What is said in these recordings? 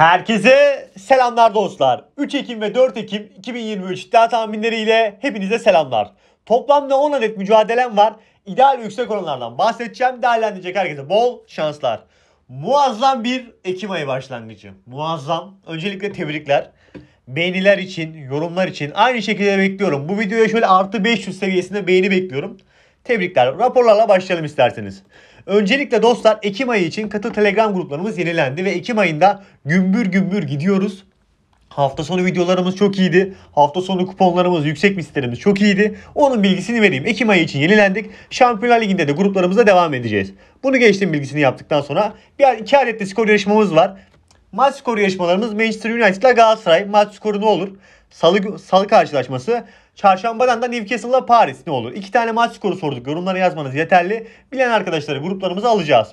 Herkese selamlar dostlar. 3 Ekim ve 4 Ekim 2023 iddia tahminleriyle hepinize selamlar. Toplamda 10 adet mücadelem var. İdeal yüksek oranlardan bahsedeceğim. Değerlendirecek herkese bol şanslar. Muazzam bir Ekim ayı başlangıcı. Muazzam. Öncelikle tebrikler. Beğeniler için, yorumlar için aynı şekilde bekliyorum. Bu videoya şöyle artı 500 seviyesinde beğeni bekliyorum. Tebrikler. Raporlarla başlayalım isterseniz. Öncelikle dostlar Ekim ayı için katı Telegram gruplarımız yenilendi ve Ekim ayında gümbür gümbür gidiyoruz. Hafta sonu videolarımız çok iyiydi. Hafta sonu kuponlarımız, yüksek listelerimiz çok iyiydi. Onun bilgisini vereyim. Ekim ayı için yenilendik. Şampiyonlar Ligi'nde de gruplarımıza devam edeceğiz. Bunu geçtim bilgisini yaptıktan sonra bir iki adet de skor yarışmamız var. Maç skoru yarışmalarımız Manchester United'la Galatasaray. Maç skoru ne olur? Salı, salı karşılaşması Çarşambadan da Newcastle'la Paris ne olur? İki tane maç skoru sorduk. Yorumlara yazmanız yeterli. Bilen arkadaşları gruplarımıza alacağız.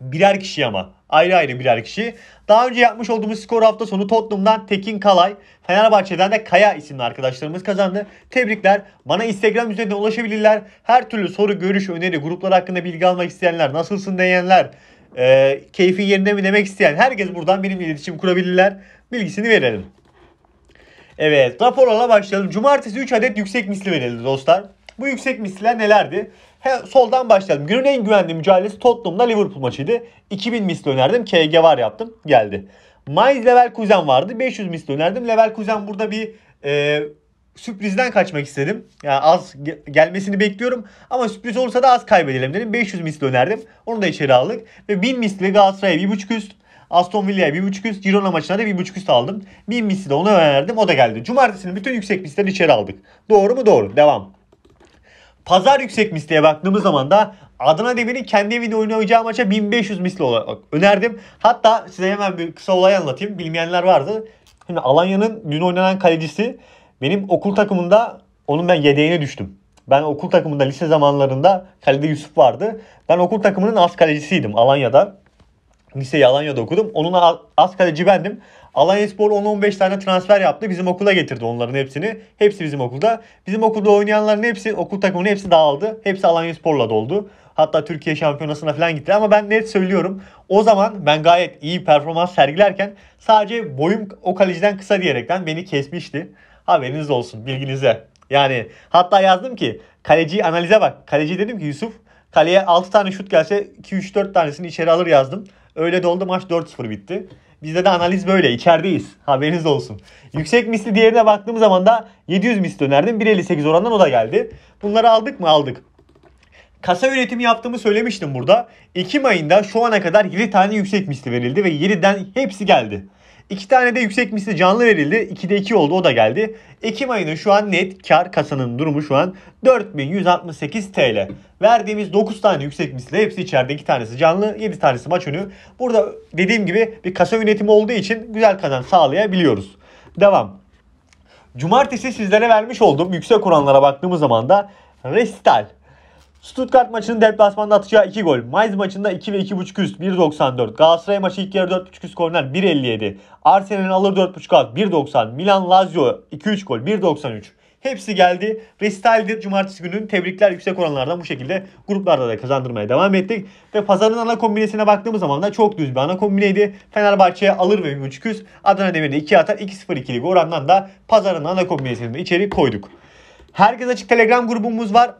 Birer kişi ama. Ayrı ayrı birer kişi. Daha önce yapmış olduğumuz skor hafta sonu Tottenham'dan Tekin Kalay, Fenerbahçe'den de Kaya isimli arkadaşlarımız kazandı. Tebrikler. Bana Instagram üzerinden ulaşabilirler. Her türlü soru, görüş, öneri, gruplar hakkında bilgi almak isteyenler, nasılsın diyenler, e, keyfi yerinde mi demek isteyen herkes buradan benimle iletişim kurabilirler. Bilgisini verelim. Evet raporla başlayalım. Cumartesi 3 adet yüksek misli verildi dostlar. Bu yüksek misliler nelerdi? He, soldan başlayalım. Günün en güvenli mücadelesi Tottenham'la Liverpool maçıydı. 2000 misli önerdim. KG var yaptım. Geldi. Mainz kuzen vardı. 500 misli önerdim. Level kuzen burada bir e, sürprizden kaçmak istedim. Yani az gelmesini bekliyorum ama sürpriz olursa da az kaybedelim dedim. 500 misli önerdim. Onu da içeri aldık. Ve 1000 misli Galatasaray'a 1.5 üst. Aston Villa'ya 1.5 üst, Girona maçına da 1.5 üst aldım. Bin misli de ona önerdim. O da geldi. Cumartesinin bütün yüksek misleri içeri aldık. Doğru mu? Doğru. Devam. Pazar yüksek misliye baktığımız zaman da Adana Demir'in kendi evinde oynayacağı maça 1500 misli olarak önerdim. Hatta size hemen bir kısa olay anlatayım. Bilmeyenler vardı. Şimdi Alanya'nın dün oynanan kalecisi benim okul takımında onun ben yedeğine düştüm. Ben okul takımında lise zamanlarında kalede Yusuf vardı. Ben okul takımının az kalecisiydim Alanya'da. Liseyi Alanya'da okudum. Onun az kaleci bendim. Alanya Spor 10-15 tane transfer yaptı. Bizim okula getirdi onların hepsini. Hepsi bizim okulda. Bizim okulda oynayanların hepsi, okul takımının hepsi dağıldı. Hepsi Alanya Spor'la doldu. Hatta Türkiye şampiyonasına falan gitti. Ama ben net söylüyorum. O zaman ben gayet iyi performans sergilerken sadece boyum o kaleciden kısa diyerekten beni kesmişti. Haberiniz olsun bilginize. Yani hatta yazdım ki kaleciyi analize bak. Kaleci dedim ki Yusuf kaleye 6 tane şut gelse 2-3-4 tanesini içeri alır yazdım. Öyle doldu maç 4-0 bitti. Bizde de analiz böyle. İçerideyiz. Haberiniz olsun. Yüksek misli diğerine baktığım zaman da 700 misli önerdim. 1.58 orandan o da geldi. Bunları aldık mı? Aldık. Kasa üretimi yaptığımı söylemiştim burada. Ekim ayında şu ana kadar 7 tane yüksek misli verildi ve 7'den hepsi geldi. İki tane de yüksek misli canlı verildi. 2'de 2 oldu o da geldi. Ekim ayının şu an net kar kasanın durumu şu an 4168 TL. Verdiğimiz 9 tane yüksek misli hepsi içeride 2 tanesi canlı 7 tanesi maç önü. Burada dediğim gibi bir kasa yönetimi olduğu için güzel kazan sağlayabiliyoruz. Devam. Cumartesi sizlere vermiş olduğum yüksek oranlara baktığımız zaman da Restal Stuttgart maçının deplasmanda atacağı 2 gol. Mainz maçında 2 ve 2.5 üst 1.94. Galatasaray maçı ilk yarı 4.5 üst korner 1.57. Arsenal'in alır 4.5 alt 1.90. Milan Lazio 2-3 gol 1.93. Hepsi geldi. Restaldir cumartesi günü tebrikler yüksek oranlardan bu şekilde gruplarda da kazandırmaya devam ettik. Ve pazarın ana kombinesine baktığımız zaman da çok düz bir ana kombineydi. Fenerbahçe'ye alır ve 3 küs. Adana Demir'de 2 atar 2-0-2'lik orandan da pazarın ana kombinesini de içeri koyduk. Herkes Açık Telegram grubumuz var.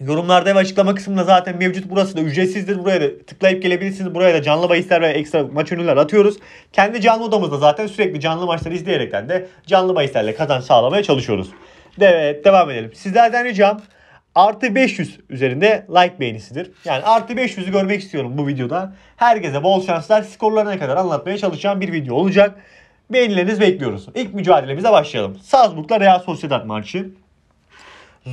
Yorumlarda ve açıklama kısmında zaten mevcut burası da ücretsizdir. Buraya da tıklayıp gelebilirsiniz. Buraya da canlı bahisler ve ekstra maç ürünler atıyoruz. Kendi canlı odamızda zaten sürekli canlı maçları izleyerekten de canlı bahislerle kazanç sağlamaya çalışıyoruz. Evet devam edelim. Sizlerden ricam artı 500 üzerinde like beğenisidir. Yani artı 500'ü görmek istiyorum bu videoda. Herkese bol şanslar. Skorlarına kadar anlatmaya çalışacağım bir video olacak. Beğenilerinizi bekliyoruz. İlk mücadelemize başlayalım. Salzburg'la Real Sociedad maçı.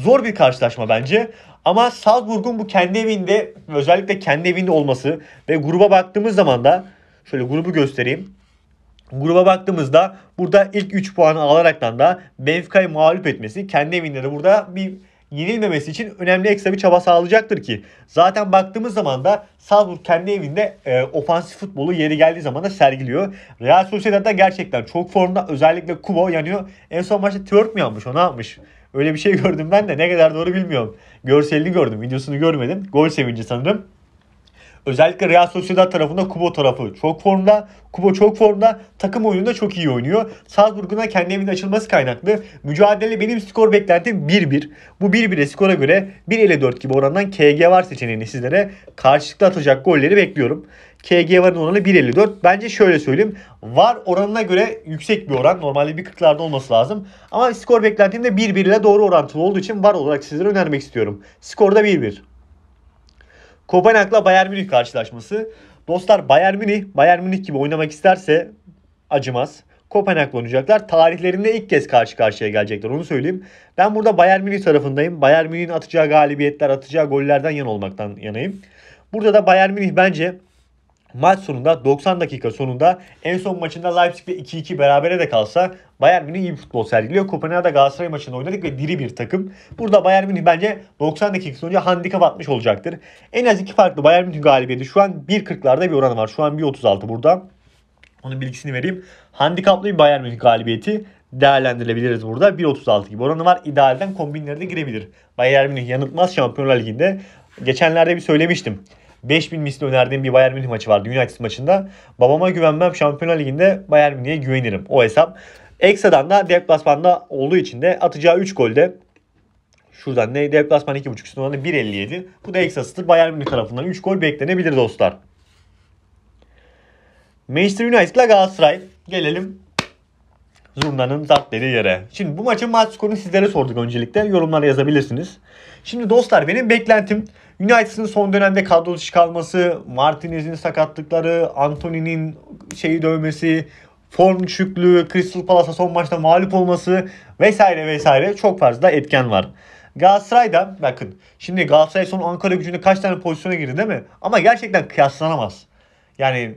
Zor bir karşılaşma bence. Ama Salzburg'un bu kendi evinde özellikle kendi evinde olması ve gruba baktığımız zaman da şöyle grubu göstereyim. Gruba baktığımızda burada ilk 3 puanı alaraktan da Benfica'yı mağlup etmesi kendi evinde de burada bir yenilmemesi için önemli ekstra bir çaba sağlayacaktır ki. Zaten baktığımız zaman da Salzburg kendi evinde e, ofansif futbolu yeri geldiği zaman da sergiliyor. Real da gerçekten çok formda özellikle Kubo yanıyor. En son maçta 4 mi yanmış o ne yapmış? Öyle bir şey gördüm ben de ne kadar doğru bilmiyorum. Görselini gördüm, videosunu görmedim. Gol sevinci sanırım. Özellikle Real Sociedad tarafında Kubo tarafı çok formda. Kubo çok formda. Takım oyununda çok iyi oynuyor. Salzburg'una kendi evinde açılması kaynaklı. Mücadele benim skor beklentim 1-1. Bu 1-1'e skora göre 1.54 gibi orandan KG var seçeneğini sizlere karşılıklı atacak golleri bekliyorum. KG varın oranı 1.54. Bence şöyle söyleyeyim. Var oranına göre yüksek bir oran. Normalde 1.40'larda olması lazım. Ama skor beklentimde 1-1 ile doğru orantılı olduğu için var olarak sizlere önermek istiyorum. Skorda 1-1. Kopenhag'la Bayern Münih karşılaşması. Dostlar Bayern Münih, Bayern Münih gibi oynamak isterse acımaz. Kopenhag'la oynayacaklar. Tarihlerinde ilk kez karşı karşıya gelecekler. Onu söyleyeyim. Ben burada Bayern Münih tarafındayım. Bayern Münih'in atacağı galibiyetler, atacağı gollerden yan olmaktan yanayım. Burada da Bayern Münih bence maç sonunda 90 dakika sonunda en son maçında Leipzig ile 2-2 berabere de kalsa Bayern Münih iyi bir futbol sergiliyor. Kopenhag'da Galatasaray maçında oynadık ve diri bir takım. Burada Bayern Münih bence 90 dakika sonunda handikap atmış olacaktır. En az iki farklı Bayern Münih galibiyeti. Şu an 1.40'larda bir oranı var. Şu an 1.36 burada. Onun bilgisini vereyim. Handikaplı bir Bayern Münih galibiyeti değerlendirilebiliriz burada. 1.36 gibi oranı var. İdealden kombinlere de girebilir. Bayern Münih yanıltmaz Şampiyonlar Ligi'nde. Geçenlerde bir söylemiştim. 5000 misli önerdiğim bir Bayern Münih maçı vardı United maçında. Babama güvenmem Şampiyonlar Ligi'nde Bayern Münih'e güvenirim. O hesap. Ekstradan da deplasmanda olduğu için de atacağı 3 golde şuradan ne deplasman 2.5 üstün 1.57. Bu da ekstrasıdır. Bayern Münih tarafından 3 gol beklenebilir dostlar. Manchester United ile Galatasaray. Gelelim Zurna'nın zart dediği yere. Şimdi bu maçın maç skorunu sizlere sorduk öncelikle. Yorumlara yazabilirsiniz. Şimdi dostlar benim beklentim United'ın son dönemde kadro dışı kalması, Martinez'in sakatlıkları, Anthony'nin şeyi dövmesi, form düşüklüğü, Crystal Palace'a son maçta mağlup olması vesaire vesaire çok fazla etken var. Galatasaray'da bakın şimdi Galatasaray son Ankara gücünde kaç tane pozisyona girdi değil mi? Ama gerçekten kıyaslanamaz. Yani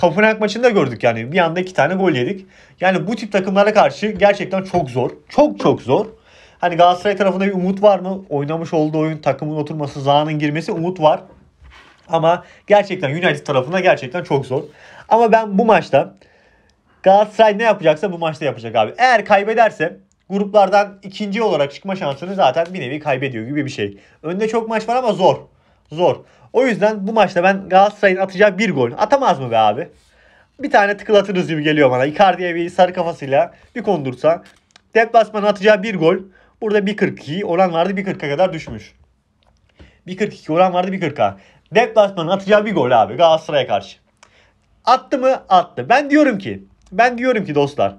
Kopenhag maçında gördük yani bir anda iki tane gol yedik. Yani bu tip takımlara karşı gerçekten çok zor. Çok çok zor. Hani Galatasaray tarafında bir umut var mı? Oynamış olduğu oyun, takımın oturması, Zaha'nın girmesi umut var. Ama gerçekten United tarafında gerçekten çok zor. Ama ben bu maçta Galatasaray ne yapacaksa bu maçta yapacak abi. Eğer kaybederse gruplardan ikinci olarak çıkma şansını zaten bir nevi kaybediyor gibi bir şey. Önde çok maç var ama zor. Zor. O yüzden bu maçta ben Galatasaray'ın atacağı bir gol. Atamaz mı be abi? Bir tane tıklatırız gibi geliyor bana. Icardi'ye bir sarı kafasıyla bir kondursa. Deplasman'ın atacağı bir gol. Burada 1.42 oran vardı 1.40'a kadar düşmüş. 1.42 oran vardı 1.40'a. Deplasmanın atacağı bir gol abi Galatasaray'a karşı. Attı mı? Attı. Ben diyorum ki ben diyorum ki dostlar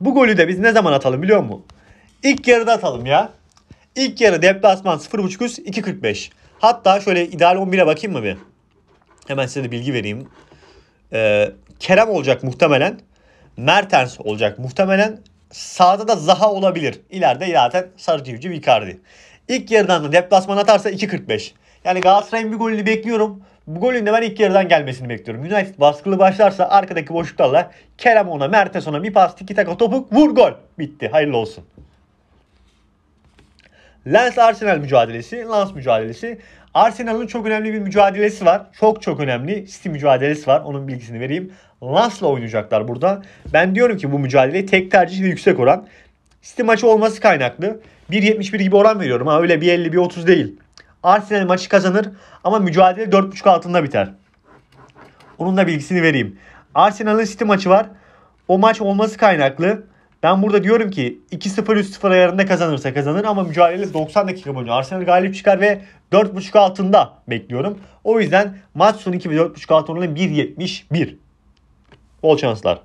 bu golü de biz ne zaman atalım biliyor musun? İlk yarıda atalım ya. İlk yarı deplasman 0.5 2.45. Hatta şöyle ideal 11'e bakayım mı bir? Hemen size de bilgi vereyim. Ee, Kerem olacak muhtemelen. Mertens olacak muhtemelen. Sağda da Zaha olabilir. İleride zaten Sarı Civciv Icardi. İlk yarıdan da deplasman atarsa 2.45. Yani Galatasaray'ın bir golünü bekliyorum. Bu golün de ben ilk yarıdan gelmesini bekliyorum. United baskılı başlarsa arkadaki boşluklarla Kerem ona, Mertes ona bir pas, tiki taka topuk, vur gol. Bitti. Hayırlı olsun. Lens Arsenal mücadelesi, Lens mücadelesi. Arsenal'ın çok önemli bir mücadelesi var. Çok çok önemli. City mücadelesi var. Onun bilgisini vereyim. Lens'la oynayacaklar burada. Ben diyorum ki bu mücadele tek tercih ve yüksek oran. City maçı olması kaynaklı. 1.71 gibi oran veriyorum. Ha öyle 1.50 1.30 değil. Arsenal maçı kazanır ama mücadele 4.5 altında biter. Onun da bilgisini vereyim. Arsenal'ın City maçı var. O maç olması kaynaklı. Ben burada diyorum ki 2-0 3-0 ayarında kazanırsa kazanır ama mücadele 90 dakika boyunca Arsenal galip çıkar ve 4.5 altında bekliyorum. O yüzden maç sonu 2 ve 4.5 altı oranı 1.71. Bol şanslar.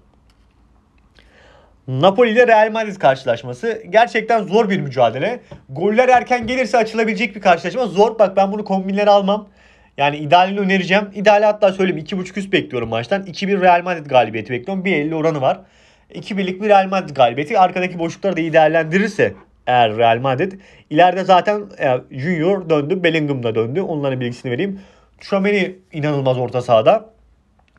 Napoli ile Real Madrid karşılaşması gerçekten zor bir mücadele. Goller erken gelirse açılabilecek bir karşılaşma. Zor bak ben bunu kombinlere almam. Yani idealini önereceğim. İdeali hatta söyleyeyim 2.5 üst bekliyorum maçtan. 2-1 Real Madrid galibiyeti bekliyorum. 1.50 oranı var. 2 birlik bir Real Madrid galibiyeti. Arkadaki boşlukları da iyi değerlendirirse eğer Real Madrid. ileride zaten e, Junior döndü. Bellingham da döndü. Onların bilgisini vereyim. Tchouameni inanılmaz orta sahada.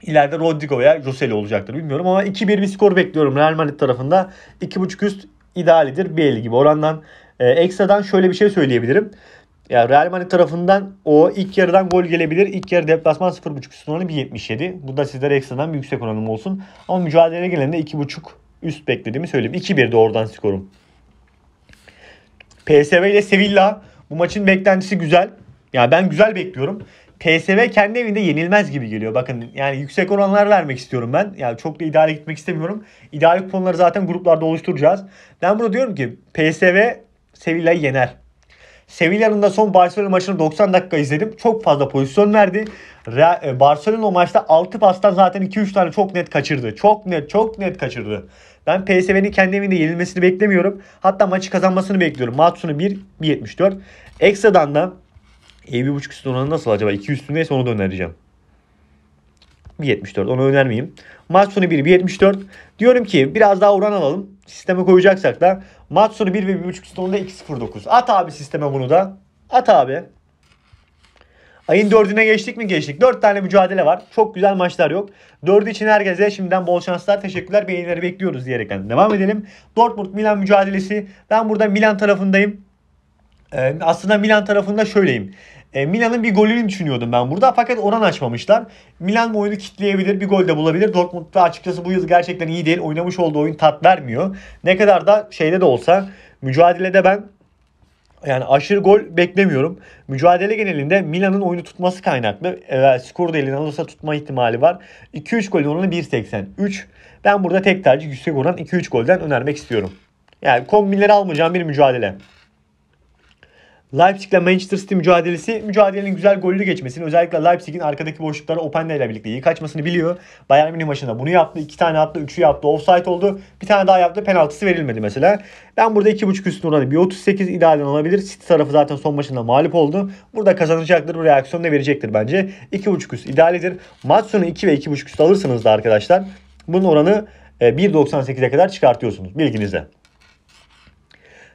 İleride Rodrigo veya Joseli olacaktır bilmiyorum ama 2-1 bir skor bekliyorum Real Madrid tarafında. 2.5 üst idealidir. 1.50 gibi orandan. E, ekstradan şöyle bir şey söyleyebilirim. Ya Real Madrid tarafından o ilk yarıdan gol gelebilir. İlk yarı deplasman 0.5 üst oranı 1.77. Bu da sizlere ekstradan bir yüksek oranım olsun. Ama mücadeleye de 2.5 üst beklediğimi söyleyeyim. 2-1 doğrudan skorum. PSV ile Sevilla bu maçın beklentisi güzel. Ya ben güzel bekliyorum. PSV kendi evinde yenilmez gibi geliyor. Bakın yani yüksek oranlar vermek istiyorum ben. Yani çok da ideale gitmek istemiyorum. İdeal kuponları zaten gruplarda oluşturacağız. Ben burada diyorum ki PSV Sevilla'yı yener. Sevilla'nın da son Barcelona maçını 90 dakika izledim. Çok fazla pozisyon verdi. Real, e, Barcelona maçta 6 pastan zaten 2-3 tane çok net kaçırdı. Çok net, çok net kaçırdı. Ben PSV'nin kendi evinde yenilmesini beklemiyorum. Hatta maçı kazanmasını bekliyorum. Matsun'u 1-74. Ekstradan da e, 1.5 üstü oranı nasıl acaba? 2 üstü neyse onu da önereceğim. 1.74 onu önermeyeyim. Maç sonu 1.74. Diyorum ki biraz daha oran alalım sisteme koyacaksak da maç sonu 1 ve 1.5 üstü onda 2.09. At abi sisteme bunu da. At abi. Ayın 4'üne geçtik mi geçtik. 4 tane mücadele var. Çok güzel maçlar yok. 4'ü için herkese şimdiden bol şanslar. Teşekkürler. Beğenileri bekliyoruz diyerekten devam edelim. Dortmund Milan mücadelesi. Ben burada Milan tarafındayım. Ee, aslında Milan tarafında şöyleyim. E, Milan'ın bir golünü düşünüyordum ben burada fakat oran açmamışlar. Milan bu oyunu kitleyebilir, bir gol de bulabilir. Dortmund da açıkçası bu yıl gerçekten iyi değil. Oynamış olduğu oyun tat vermiyor. Ne kadar da şeyde de olsa mücadelede ben yani aşırı gol beklemiyorum. Mücadele genelinde Milan'ın oyunu tutması kaynaklı. Evet, skoru da eline alırsa tutma ihtimali var. 2-3 golün oranı 1.83. Ben burada tek tercih yüksek oran 2-3 golden önermek istiyorum. Yani kombinleri almayacağım bir mücadele. Leipzig ile Manchester City mücadelesi mücadelenin güzel gollü geçmesini özellikle Leipzig'in arkadaki boşluklara Openda ile birlikte iyi kaçmasını biliyor. Bayern Münih maçında bunu yaptı. iki tane attı, üçü yaptı. Offside oldu. Bir tane daha yaptı. Penaltısı verilmedi mesela. Ben burada 2.5 üstün oranı bir 38 idealen olabilir. City tarafı zaten son maçında mağlup oldu. Burada kazanacaktır. Bu reaksiyon da verecektir bence. 2.5 üst idealidir. Maç sonu 2 ve 2.5 üst alırsanız da arkadaşlar bunun oranı 1.98'e kadar çıkartıyorsunuz. Bilginizde.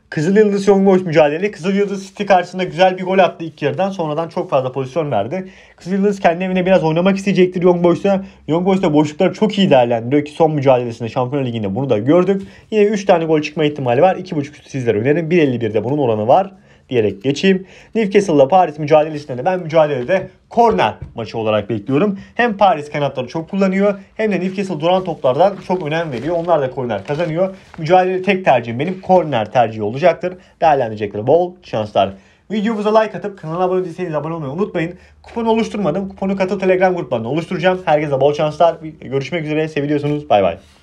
Kızıl Yıldız Yongoç mücadelesi. Kızıl Yıldız City karşısında güzel bir gol attı ilk yarıdan. Sonradan çok fazla pozisyon verdi. Kızıl Yıldız kendi evine biraz oynamak isteyecektir Young Yongoç'ta. Young da boşlukları çok iyi değerlendiriyor ki son mücadelesinde Şampiyonlar Ligi'nde bunu da gördük. Yine 3 tane gol çıkma ihtimali var. 2.5 sizlere önerim. 1.51'de bunun oranı var diyerek geçeyim. Newcastle'la Paris mücadelesinde de ben mücadelede korner maçı olarak bekliyorum. Hem Paris kanatları çok kullanıyor hem de Newcastle duran toplardan çok önem veriyor. Onlar da korner kazanıyor. Mücadele tek tercihim benim korner tercihi olacaktır. Değerlendirecekler bol şanslar. Videomuza like atıp kanala abone değilseniz abone olmayı unutmayın. Kupon oluşturmadım. Kuponu katıl Telegram gruplarına oluşturacağım. Herkese bol şanslar. Görüşmek üzere. Seviliyorsunuz. Bay bay.